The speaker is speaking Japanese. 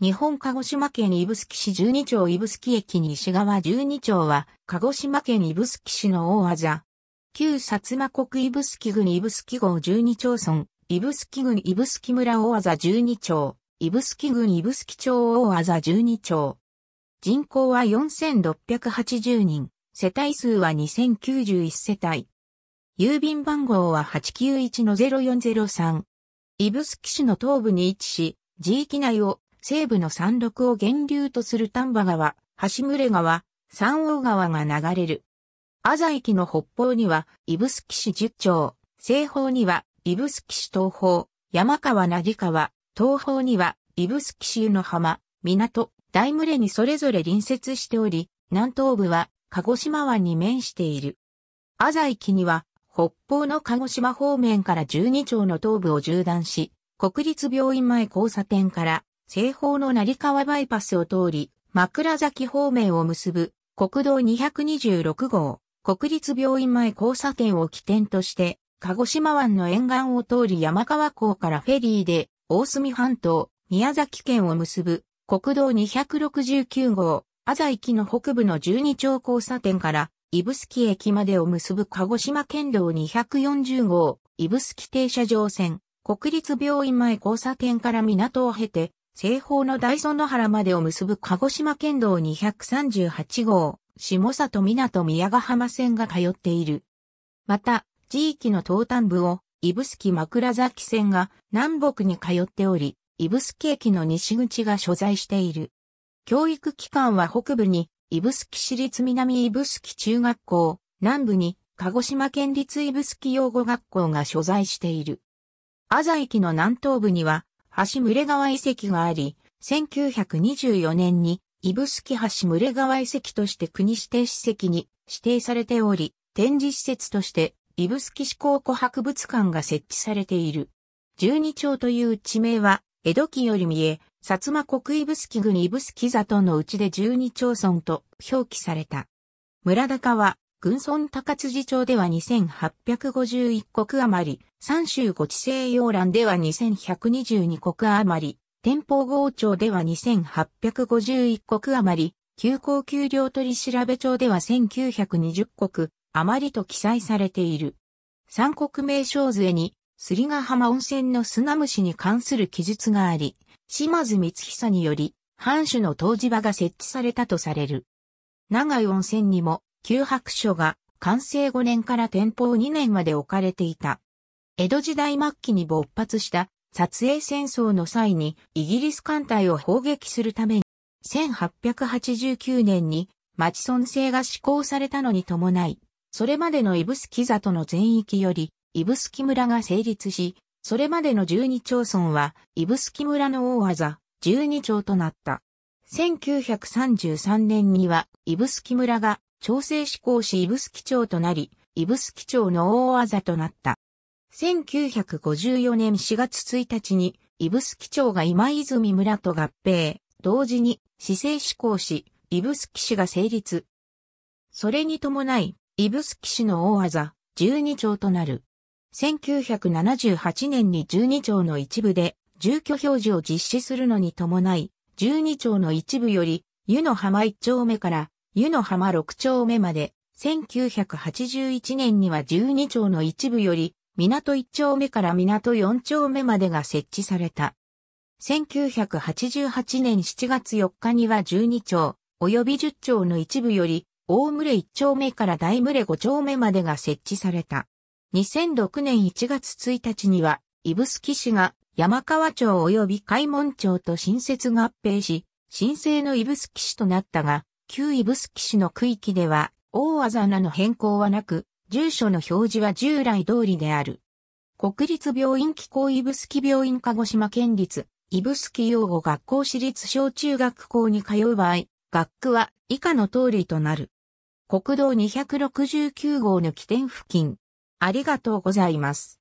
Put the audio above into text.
日本鹿児島県指宿市十二町指宿駅西側十二町は、鹿児島県指宿市の大技。旧薩摩国指宿郡指宿号十二町村、指宿郡指宿村大技十二町、指宿郡指宿町大技十二町。人口は4680人、世帯数は2091世帯。郵便番号は891-0403。指宿市の東部に位置し、地域内を西部の山麓を源流とする丹波川、橋群川、三王川が流れる。朝駅の北方には、指宿市十町、西方には、指宿市東方、山川成川、東方には、指宿市湯の浜、港、大群れにそれぞれ隣接しており、南東部は、鹿児島湾に面している。朝駅には、北方の鹿児島方面から十二町の東部を縦断し、国立病院前交差点から西方の成川バイパスを通り、枕崎方面を結ぶ国道226号、国立病院前交差点を起点として、鹿児島湾の沿岸を通り山川港からフェリーで、大隅半島、宮崎県を結ぶ国道269号、朝行きの北部の12丁交差点から、指宿駅までを結ぶ鹿児島県道240号、指宿停車場線、国立病院前交差点から港を経て、西方の大園原までを結ぶ鹿児島県道238号、下里港宮ヶ浜線が通っている。また、地域の東端部を、指宿枕崎線が南北に通っており、指宿駅の西口が所在している。教育機関は北部に、指宿市立南指宿中学校、南部に、鹿児島県立指宿養護学校が所在している。安佐駅の南東部には、橋群川遺跡があり、1924年に、スキ橋群川遺跡として国指定史跡に指定されており、展示施設として、スキ市考古博物館が設置されている。十二町という地名は、江戸期より見え、薩摩国スキ郡指宿里のうちで十二町村と表記された。村高は、群村高辻町では2851国余り、三州五地西洋蘭では2122国余り、天保郷町では2851国余り、休校給料取調べ町では1920国余りと記載されている。三国名称図に、すりヶ浜温泉の砂虫に関する記述があり、島津光久により、藩主の湯治場が設置されたとされる。長い温泉にも、旧白書が完成5年から天保2年まで置かれていた。江戸時代末期に勃発した撮影戦争の際にイギリス艦隊を砲撃するために1889年に町村制が施行されたのに伴い、それまでの指宿里の全域より指宿村が成立し、それまでの12町村は指宿村の大技12町となった。1933年には指宿村が調整志向し指宿町となり、指宿町の大技となった。1954年4月1日に、指宿町が今泉村と合併、同時に市政志向し、指宿市が成立。それに伴い、指宿市の大技、12町となる。1978年に12町の一部で、住居表示を実施するのに伴い、12町の一部より、湯の浜一丁目から湯の浜6丁目まで、1981年には12丁の一部より、港1丁目から港4丁目までが設置された。1988年7月4日には12丁、及び10丁の一部より、大群れ1丁目から大群れ5丁目までが設置された。2006年1月1日には、指宿市が山川町及び海門町と新設合併し、新生の指宿市となったが、旧指宿市の区域では、大技なの変更はなく、住所の表示は従来通りである。国立病院機構指宿病院鹿児島県立、指宿養護学校私立小中学校に通う場合、学区は以下の通りとなる。国道269号の起点付近。ありがとうございます。